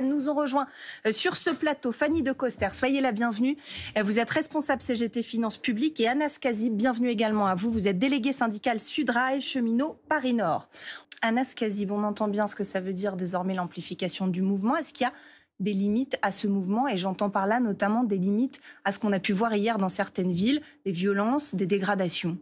nous ont rejoint euh, sur ce plateau. Fanny de Coster, soyez la bienvenue. Euh, vous êtes responsable CGT Finances Publiques et Anas Kazib, bienvenue également à vous. Vous êtes délégué syndical Sudrail Cheminot Paris Nord. Anas Kazib, on entend bien ce que ça veut dire désormais l'amplification du mouvement. Est-ce qu'il y a des limites à ce mouvement Et j'entends par là notamment des limites à ce qu'on a pu voir hier dans certaines villes, des violences, des dégradations.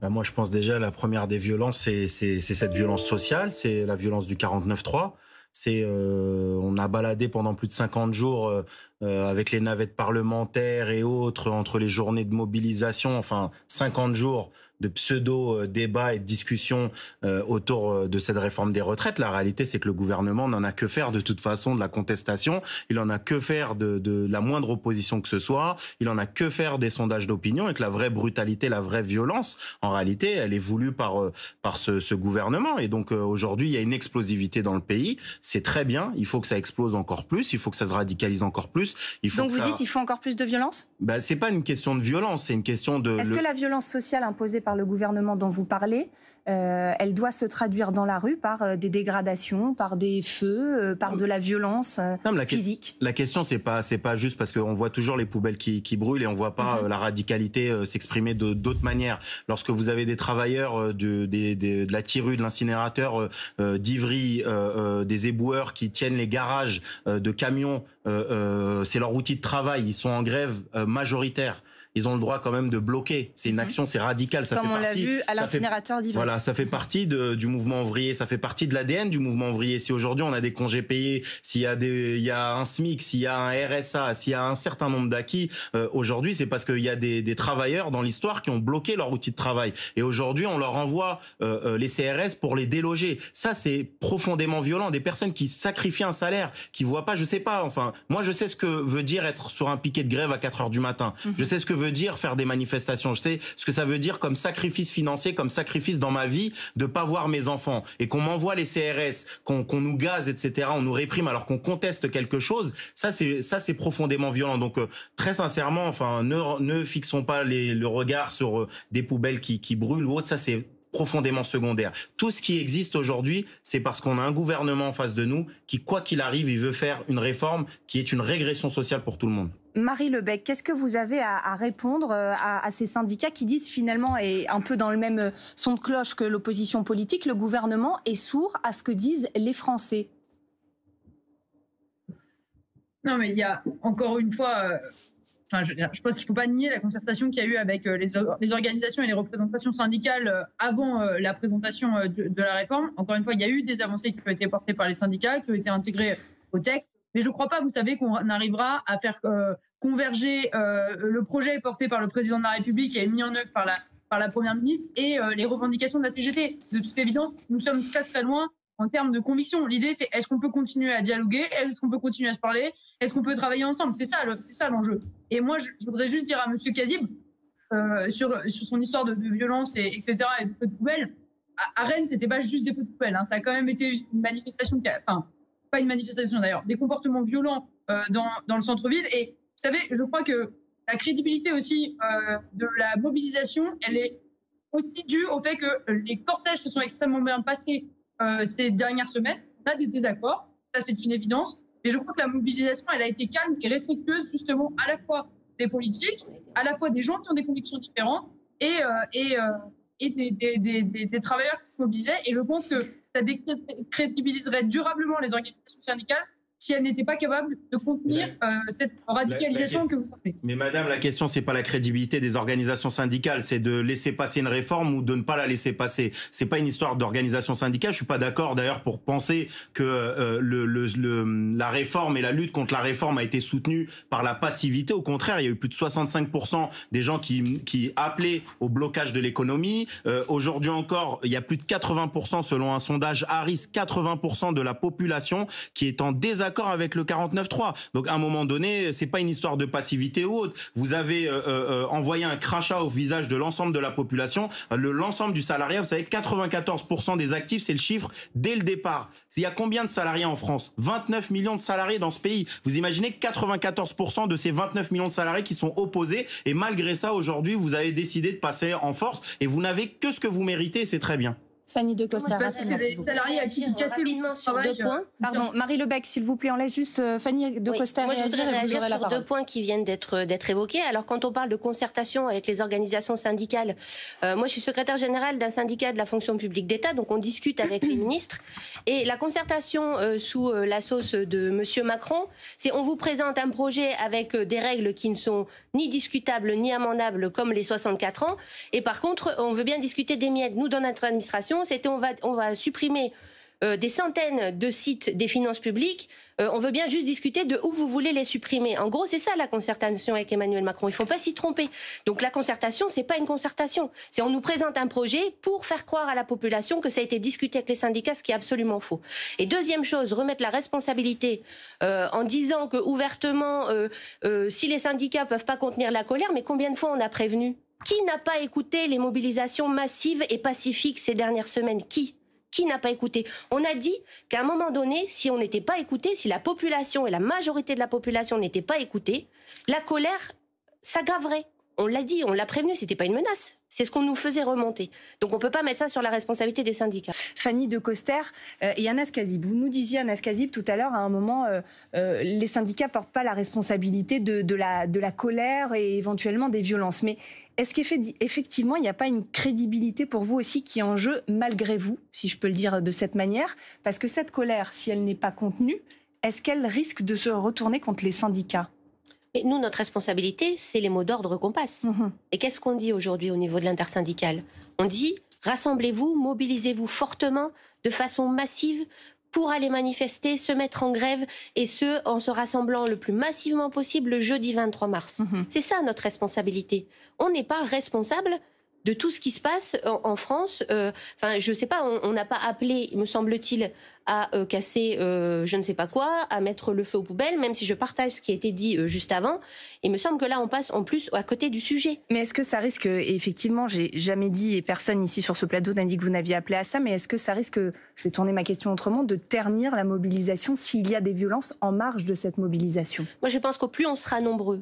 Ben, moi, je pense déjà la première des violences, c'est cette violence sociale, c'est la violence du 49-3. C'est euh, on a baladé pendant plus de 50 jours euh, euh, avec les navettes parlementaires et autres, entre les journées de mobilisation, enfin 50 jours de pseudo-débats euh, et de discussions euh, autour de cette réforme des retraites. La réalité, c'est que le gouvernement n'en a que faire de toute façon de la contestation, il en a que faire de, de la moindre opposition que ce soit, il en a que faire des sondages d'opinion et que la vraie brutalité, la vraie violence, en réalité, elle est voulue par par ce, ce gouvernement. Et donc aujourd'hui, il y a une explosivité dans le pays. C'est très bien. Il faut que ça explose encore plus. Il faut que ça se radicalise encore plus. Donc vous dites il faut encore plus de violence bah, Ce n'est pas une question de violence, c'est une question de... Est-ce que la violence sociale imposée par le gouvernement dont vous parlez euh, elle doit se traduire dans la rue par euh, des dégradations, par des feux, euh, par de la violence physique. la question c'est pas c'est pas juste parce qu'on voit toujours les poubelles qui, qui brûlent et on voit pas mm-hmm. la radicalité s'exprimer de d'autres manières. Lorsque vous avez des travailleurs de, de la tirue, de l'incinérateur d'Ivry, des éboueurs qui tiennent les garages de camions, c'est leur outil de travail. Ils sont en grève majoritaire ils ont le droit quand même de bloquer. C'est une mm-hmm. action, c'est radical, ça Comme on l'a vu à l'incinérateur d'Ivry ça fait partie de, du mouvement ouvrier, ça fait partie de l'ADN du mouvement ouvrier. Si aujourd'hui on a des congés payés, s'il y a des, il y a un SMIC, s'il y a un RSA, s'il y a un certain nombre d'acquis, euh, aujourd'hui c'est parce qu'il y a des, des travailleurs dans l'histoire qui ont bloqué leur outil de travail. Et aujourd'hui on leur envoie euh, euh, les CRS pour les déloger. Ça c'est profondément violent. Des personnes qui sacrifient un salaire, qui voient pas, je sais pas. Enfin, moi je sais ce que veut dire être sur un piquet de grève à 4 heures du matin. Mhm. Je sais ce que veut dire faire des manifestations. Je sais ce que ça veut dire comme sacrifice financier, comme sacrifice dans ma vie de pas voir mes enfants et qu'on m'envoie les CRS, qu'on nous gaze, etc., on nous réprime alors qu'on conteste quelque chose, ça c'est ça c'est profondément violent. Donc euh, très sincèrement, enfin ne, fixons pas le regard sur euh, des poubelles qui, qui brûlent ou autre, ça c'est profondément secondaire. Tout ce qui existe aujourd'hui, c'est parce qu'on a un gouvernement en face de nous qui, quoi qu'il arrive, il veut faire une réforme qui est une régression sociale pour tout le monde. Marie Lebec, qu'est-ce que vous avez à, répondre euh, à, ces syndicats qui disent finalement, et un peu dans le même euh, son de cloche que l'opposition politique, le gouvernement est sourd à ce que disent les Français Non, mais il y a encore une fois, euh, je, pense qu'il ne faut pas nier la concertation qu'il y a eu avec euh, les, les, organisations et les représentations syndicales euh, avant euh, la présentation de, la réforme. Encore une fois, il y a eu des avancées qui ont été portées par les syndicats, qui ont été intégrées au texte. Mais je ne crois pas, vous savez, qu'on arrivera à faire converger le projet porté par le président de la République et mis en œuvre par la, par la Première ministre et les revendications de la CGT. De toute évidence, nous sommes très très loin en termes de conviction. L'idée, c'est est-ce qu'on peut continuer à dialoguer Est-ce qu'on peut continuer à se parler est-ce qu'on peut travailler ensemble C'est ça, c'est ça l'enjeu. Et moi, je, voudrais juste dire à Monsieur Kazib euh, sur, sur, son histoire de, violence et etc. et de feux de poubelle. À, Rennes, Rennes, c'était pas juste des feux de poubelle. Hein. ça a quand même été une manifestation, enfin pas une manifestation d'ailleurs, des comportements violents euh, dans, dans le centre-ville. Et vous savez, je crois que la crédibilité aussi euh, de la mobilisation, elle est aussi due au fait que les cortèges se sont extrêmement bien passés ces dernières semaines. On a des désaccords, ça c'est une évidence. Mais je crois que la mobilisation, elle a été calme et respectueuse justement à la fois des politiques, à la fois des gens qui ont des convictions différentes et, euh, et, euh, des, des, travailleurs qui se mobilisaient. Et je pense que ça décrédibiliserait durablement les organisations syndicales si elle n'était pas capable de contenir euh, cette radicalisation que vous faites Mais madame, la question, c'est pas la crédibilité des organisations syndicales, c'est de laisser passer une réforme ou de ne pas la laisser passer. C'est pas une histoire d'organisation syndicale. Je suis pas d'accord d'ailleurs pour penser que euh, le, la réforme et la lutte contre la réforme a été soutenue par la passivité. Au contraire, il y a eu plus de 65% des gens qui, qui appelaient au blocage de l'économie. Euh, aujourd'hui encore, il y a plus de 80% selon un sondage Harris, 80% de la population qui est en désaccord avec le 49-3. Donc à un moment donné, c'est pas une histoire de passivité ou autre. Vous avez euh, euh, euh, envoyé un crachat au visage de l'ensemble de la population, l'ensemble du salariat. Vous savez, 94% des actifs, c'est le chiffre dès le départ. Il y a combien de salariés en France 29 millions de salariés dans ce pays. Vous imaginez 94% de ces 29 millions de salariés qui sont opposés. Et malgré ça, aujourd'hui, vous avez décidé de passer en force et vous n'avez que ce que vous méritez. C'est très bien. Fanny de Costa. sur deux points. Pardon, Marie Lebec, s'il vous plaît, on laisse juste euh, Fanny de Costa Moi, je voudrais réagir, sur deux points qui viennent d'être euh, d'être évoqués. Alors, quand on parle de concertation avec les organisations syndicales, euh, moi, je suis secrétaire générale d'un syndicat de la fonction publique d'État, donc on discute avec les ministres. Et la concertation sous la sauce de Monsieur Macron, c'est on vous présente un projet avec des règles qui ne sont ni discutables ni amendables, comme les 64 ans. Et par contre, on veut bien discuter des miettes. Nous, dans notre administration c'était on va, on va supprimer euh, des centaines de sites des finances publiques. Euh, on veut bien juste discuter de où vous voulez les supprimer. En gros, c'est ça la concertation avec Emmanuel Macron. Il faut pas s'y tromper. Donc la concertation, c'est pas une concertation. C'est on nous présente un projet pour faire croire à la population que ça a été discuté avec les syndicats, ce qui est absolument faux. Et deuxième chose, remettre la responsabilité euh, en disant que ouvertement, si les syndicats peuvent pas contenir la colère, mais combien de fois on a prévenu qui n'a pas écouté les mobilisations massives et pacifiques ces dernières semaines Qui qui n'a pas écouté On a dit qu'à un moment donné, si on n'était pas écouté, si la population et la majorité de la population n'étaient pas écoutée, la colère s'aggraverait on l'a dit, on l'a prévenu, ce c'était pas une menace. C'est ce qu'on nous faisait remonter. Donc on ne peut pas mettre ça sur la responsabilité des syndicats. Fanny de Coster euh, et Anas Kazib, vous nous disiez Anas Kazib tout à l'heure à un moment, euh, euh, les syndicats ne portent pas la responsabilité de, la, de la colère et éventuellement des violences. Mais est-ce qu'effectivement il n'y a pas une crédibilité pour vous aussi qui est en jeu malgré vous, si je peux le dire de cette manière, parce que cette colère, si elle n'est pas contenue, est-ce qu'elle risque de se retourner contre les syndicats mais nous, notre responsabilité, c'est les mots d'ordre qu'on passe. Mhm. Et qu'est-ce qu'on dit aujourd'hui au niveau de l'intersyndicale On dit rassemblez-vous, mobilisez-vous fortement, de façon massive, pour aller manifester, se mettre en grève, et ce, en se rassemblant le plus massivement possible le jeudi 23 mars. Mhm. C'est ça notre responsabilité. On n'est pas responsable de tout ce qui se passe en, France. Euh, enfin, je sais pas, on n'a pas appelé, me semble-t-il, à euh, casser euh, je ne sais pas quoi, à mettre le feu aux poubelles, même si je partage ce qui a été dit juste avant. Il me semble que là, on passe en plus à côté du sujet. Mais est-ce que ça risque, effectivement, j'ai jamais dit, et personne ici sur ce plateau n'a dit que vous n'aviez appelé à ça, mais est-ce que ça risque, je vais tourner ma question autrement, de ternir la mobilisation s'il y a des violences en marge de cette mobilisation Moi, je pense qu'au plus on sera nombreux,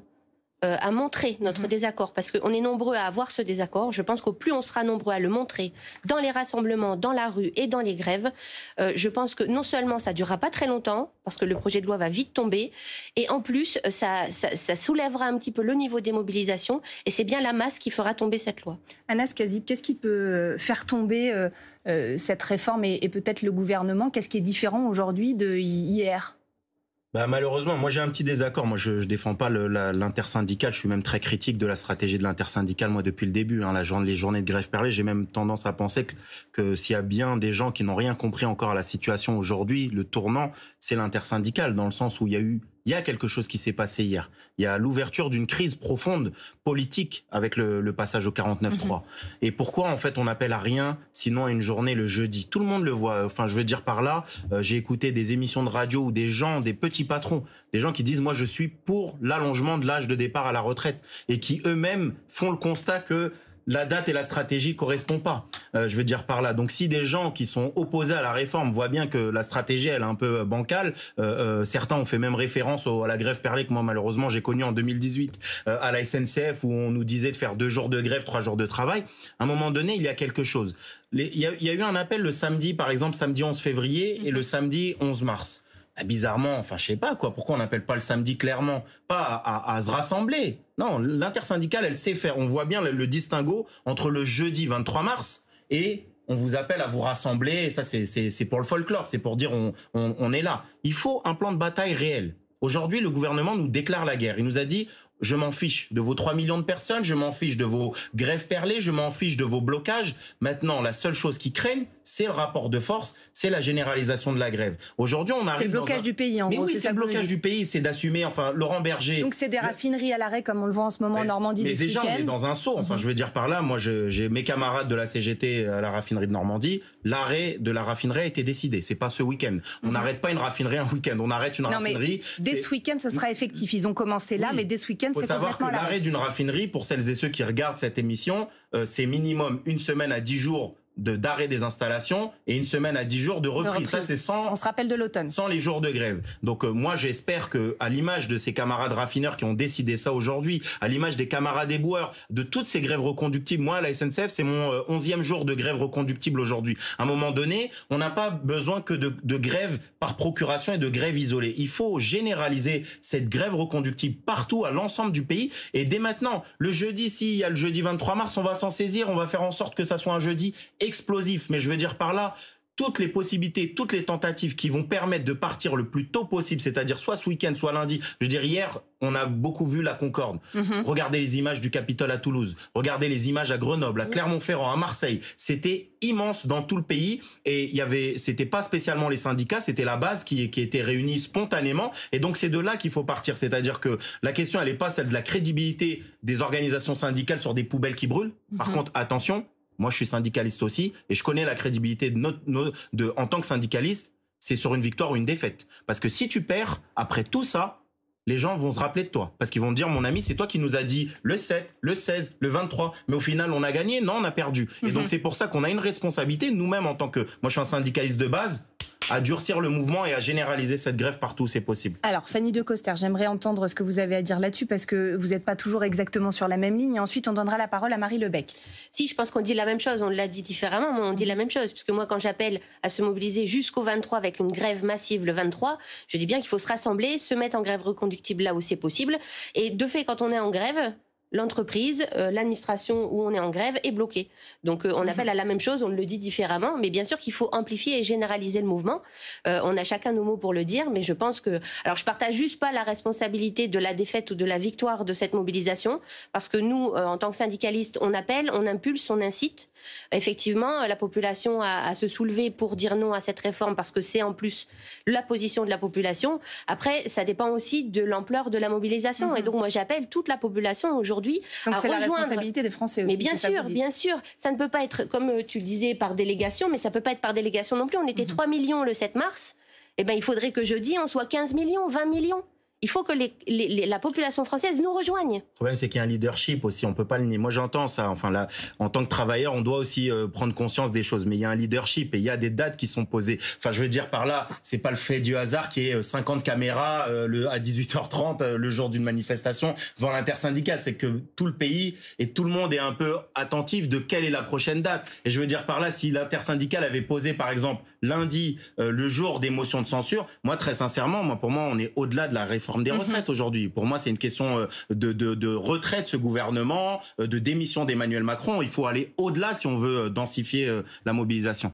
euh, à montrer notre mm-hmm. désaccord, parce qu'on est nombreux à avoir ce désaccord, je pense qu'au plus on sera nombreux à le montrer dans les rassemblements, dans la rue et dans les grèves, euh, je pense que non seulement ça durera pas très longtemps, parce que le projet de loi va vite tomber, et en plus euh, ça, soulèvera un petit peu le niveau des mobilisations, et c'est bien la masse qui fera tomber cette loi. Anas Kazib, qu'est-ce qui peut faire tomber cette réforme et, et peut-être le gouvernement Qu'est-ce qui est différent aujourd'hui de hier bah malheureusement, moi j'ai un petit désaccord. Moi je, je défends pas l'intersyndicale. Je suis même très critique de la stratégie de l'intersyndicale. Moi depuis le début, hein, la journée, les journées de grève perlée, j'ai même tendance à penser que, que s'il y a bien des gens qui n'ont rien compris encore à la situation aujourd'hui, le tournant, c'est l'intersyndicale dans le sens où il y a eu il y a quelque chose qui s'est passé hier. Il y a l'ouverture d'une crise profonde politique avec le, passage au 49-3. Mhm. Et pourquoi en fait on n'appelle à rien sinon à une journée le jeudi Tout le monde le voit. Enfin, je veux dire par là, euh, j'ai écouté des émissions de radio où des gens, des petits patrons, des gens qui disent moi je suis pour l'allongement de l'âge de départ à la retraite et qui eux-mêmes font le constat que la date et la stratégie correspondent pas. Euh, je veux dire par là. Donc si des gens qui sont opposés à la réforme voient bien que la stratégie elle est un peu euh, bancale, euh, certains ont fait même référence à la grève perlée que moi malheureusement j'ai connue en 2018 à la SNCF où on nous disait de faire deux jours de grève, trois jours de travail. À un moment donné, il y a quelque chose. Il y, y, a eu un appel le samedi par exemple samedi 11 février et le samedi 11 mars. Ah, bizarrement, enfin je sais pas quoi, pourquoi on n'appelle pas le samedi clairement, pas à, se rassembler. Non, l'intersyndicale, elle sait faire. On voit bien le, distinguo entre le jeudi 23 mars et on vous appelle à vous rassembler. ça, c'est pour le folklore, c'est pour dire on est là. Il faut un plan de bataille réel. Aujourd'hui, le gouvernement nous déclare la guerre. Il nous a dit je m'en fiche de vos 3 millions de personnes, je m'en fiche de vos grèves perlées, je m'en fiche de vos blocages. Maintenant, la seule chose qui craignent, c'est le rapport de force, c'est la généralisation de la grève. Aujourd'hui, on arrive. C'est le blocage du pays, en gros. Oui, c'est le blocage du pays, c'est d'assumer. Enfin, Laurent Berger. Donc, c'est des raffineries à l'arrêt, comme on le voit en ce moment en Normandie. Mais déjà, on est dans un saut. Enfin, mhm. je veux dire par là, moi, j'ai mes camarades de la CGT à la raffinerie de Normandie. L'arrêt de la raffinerie a été décidé. C'est pas ce week-end. On mhm. n'arrête pas une raffinerie un week-end. On arrête une raffinerie. dès ce week-end, ça sera mm. effectif. Ils ont commencé là, mais dès ce week-end, il faut savoir que l'arrêt d'une raffinerie, pour celles et ceux qui regardent cette émission, euh, c'est minimum une semaine à dix jours de d'arrêt des installations et une semaine à 10 jours de reprise. Ça, c'est sans. On se rappelle de l'automne. Sans les jours de grève. Donc euh, moi, j'espère que, à l'image de ces camarades raffineurs qui ont décidé ça aujourd'hui, à l'image des camarades éboueurs, de toutes ces grèves reconductibles. Moi, à la SNCF, c'est mon euh, onzième jour de grève reconductible aujourd'hui. À un moment donné, on n'a pas besoin que de, de grève par procuration et de grève isolée. Il faut généraliser cette grève reconductible partout à l'ensemble du pays et dès maintenant. Le jeudi, s'il y a le jeudi 23 mars, on va s'en saisir, on va faire en sorte que ça soit un jeudi explosif, mais je veux dire par là toutes les possibilités, toutes les tentatives qui vont permettre de partir le plus tôt possible, c'est-à-dire soit ce week-end, soit lundi. Je veux dire, hier, on a beaucoup vu la Concorde. Mhm. Regardez les images du Capitole à Toulouse. Regardez les images à Grenoble, à Clermont-Ferrand, à Marseille. C'était immense dans tout le pays et il y avait, c'était pas spécialement les syndicats, c'était la base qui, était réunie spontanément. Et donc, c'est de là qu'il faut partir. C'est-à-dire que la question, elle n'est pas celle de la crédibilité des organisations syndicales sur des poubelles qui brûlent. Par mhm. contre, attention, moi, je suis syndicaliste aussi et je connais la crédibilité de en tant que syndicaliste, c'est sur une victoire ou une défaite. Parce que si tu perds, après tout ça, les gens vont se rappeler de toi. Parce qu'ils vont dire, mon ami, c'est toi qui nous a dit le 7, le 16, le 23, mais au final, on a gagné. Non, on a perdu. Et mhm. donc, c'est pour ça qu'on a une responsabilité, nous-mêmes, en tant que, moi, je suis un syndicaliste de base, à durcir le mouvement et à généraliser cette grève partout où c'est possible. Alors, Fanny de Coster, j'aimerais entendre ce que vous avez à dire là-dessus parce que vous n'êtes pas toujours exactement sur la même ligne. Et ensuite, on donnera la parole à Marie Lebec. Si, je pense qu'on dit la même chose. On l'a dit différemment, mais on dit la même chose. Puisque moi, quand j'appelle à se mobiliser jusqu'au 23 avec une grève massive le 23, je dis bien qu'il faut se rassembler, se mettre en grève reconductible là où c'est possible. Et de fait, quand on est en grève, l'entreprise, euh, l'administration où on est en grève est bloquée. Donc euh, on mhm. appelle à la même chose, on le dit différemment, mais bien sûr qu'il faut amplifier et généraliser le mouvement. Euh, on a chacun nos mots pour le dire, mais je pense que alors je partage juste pas la responsabilité de la défaite ou de la victoire de cette mobilisation, parce que nous, en tant que syndicalistes, on appelle, on impulse, on incite effectivement la population à, se soulever pour dire non à cette réforme, parce que c'est en plus la position de la population. Après, ça dépend aussi de l'ampleur de la mobilisation, et mhm. donc moi j'appelle toute la population aujourd'hui donc c'est la responsabilité des Français aussi. Mais bien sûr, bien sûr. Ça ne peut pas être, comme euh, tu le disais, par délégation, mais ça ne peut pas être par délégation non plus. On était 3 mhm. millions le 7 mars. Eh ben, il faudrait que jeudi, on soit 15 millions, 20 millions. Il faut que les, la population française nous rejoigne. Le problème, c'est qu'il y a un leadership aussi. On peut pas le nier. Moi, j'entends ça. Enfin, là, en tant que travailleur, on doit aussi euh, prendre conscience des choses. Mais il y a un leadership et il y a des dates qui sont posées. Enfin, je veux dire par là, c'est pas le fait du hasard qui est 50 caméras euh, le, à 18h30 euh, le jour d'une manifestation devant l'intersyndicale. C'est que tout le pays et tout le monde est un peu attentif de quelle est la prochaine date. Et je veux dire par là, si l'intersyndicale avait posé, par exemple, lundi, le jour des motions de censure, moi, très sincèrement, moi, pour moi, on est au-delà de la réforme des mhm. retraites aujourd'hui. Pour moi, c'est une question euh, de, de, de retraite, ce gouvernement, euh, de démission d'Emmanuel Macron. Il faut aller au-delà si on veut euh, densifier la mobilisation.